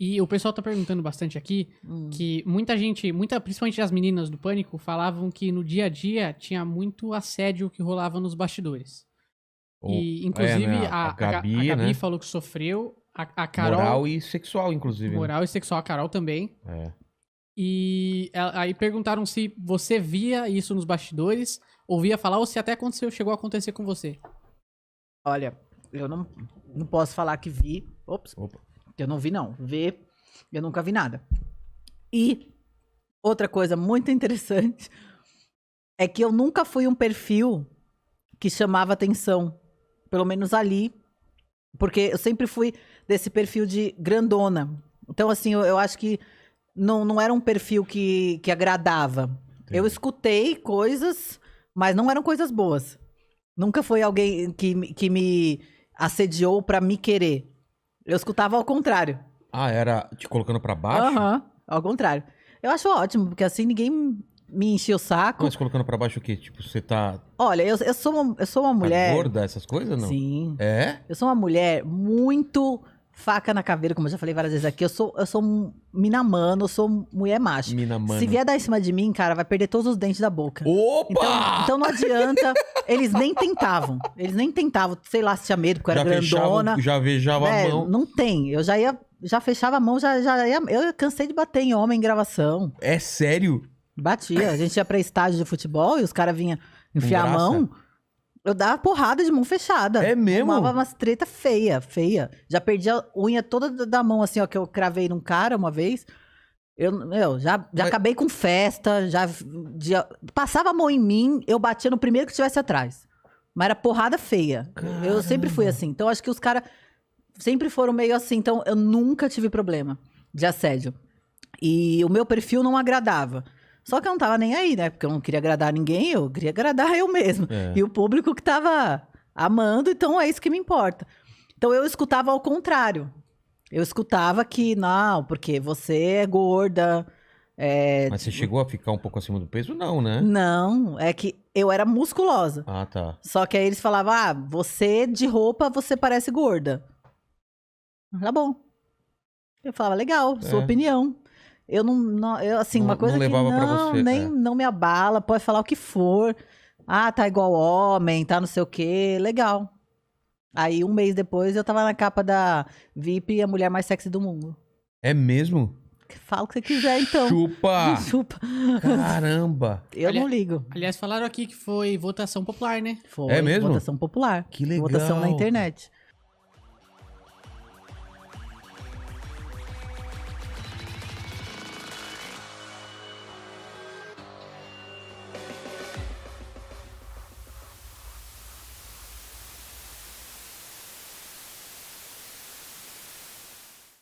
E o pessoal tá perguntando bastante aqui hum. que muita gente, muita, principalmente as meninas do pânico, falavam que no dia a dia tinha muito assédio que rolava nos bastidores. Oh, e, é, inclusive, é, né? a, a, Gabi, a, a Gabi né? falou que sofreu. A, Carol. Moral e sexual, inclusive. Né? Moral né? e sexual, a Carol também. É. E aí perguntaram se você via isso nos bastidores, ouvia falar, ou se até aconteceu, chegou a acontecer com você. Olha, eu não, não posso falar que vi. Ops. Opa. Eu não vi, não. Ver, eu nunca vi nada. E outra coisa muito interessante é que eu nunca fui um perfil que chamava atenção. Pelo menos ali. Porque eu sempre fui desse perfil de grandona. Então, assim, eu, eu acho que não, não era um perfil que, que agradava. Entendi. Eu escutei coisas, mas não eram coisas boas. Nunca foi alguém que, que me assediou para me querer. Eu escutava ao contrário. Ah, era te colocando pra baixo? Aham, ao contrário. Eu acho ótimo, porque assim ninguém me enchia o saco. Mas colocando pra baixo o quê? Tipo, você tá, Olha, eu, eu, sou, uma, eu sou uma tá mulher. gorda, essas coisas, não? Sim. É? Eu sou uma mulher muito faca na caveira, como eu já falei várias vezes aqui. Eu sou, eu sou minamano, eu sou mulher macho. Minamano. Se vier dar em cima de mim, cara, vai perder todos os dentes da boca. Opa! Então, então não adianta. eles nem tentavam. Eles nem tentavam, sei lá, se tinha medo, porque eu era já grandona. Fechava, já vejava a é, mão. Não tem. Eu já ia. Já fechava a mão, já, já ia. Eu cansei de bater em homem em gravação. É sério? Batia. A gente ia pra estádio de futebol e os caras vinham enfiar a mão. Eu dava porrada de mão fechada. É mesmo? Tomava umas treta feia, feia. Já perdi a unha toda da mão, assim, ó, que eu cravei num cara uma vez. Eu, já, já Mas... acabei com festa, já, já, Passava a mão em mim, eu batia no primeiro que estivesse atrás. Mas era porrada feia. Caramba. Eu sempre fui assim. Então, acho que os caras sempre foram meio assim. Então, eu nunca tive problema de assédio. E o meu perfil não agradava. Só que eu não tava nem aí, né? Porque eu não queria agradar ninguém, eu queria agradar eu mesmo. É. E o público que tava amando, então é isso que me importa. Então eu escutava ao contrário. Eu escutava que, não, porque você é gorda. É... Mas você chegou a ficar um pouco acima do peso? Não, né? Não, é que eu era musculosa. Ah, tá. Só que aí eles falavam, ah, você de roupa, você parece gorda. Tá bom. Eu falava, legal, sua é. opinião. Eu não, não eu, assim, uma coisa não que não, você, nem, é. não me abala, pode falar o que for. Ah, tá igual homem, tá não sei o quê, legal. Aí um mês depois eu tava na capa da VIP, a mulher mais sexy do mundo. É mesmo? Fala o que você quiser, então. Chupa! Chupa. Caramba! Eu não ligo. Aliás, falaram aqui que foi votação popular, né? Foi. É mesmo? Votação popular. Que legal. Votação na internet.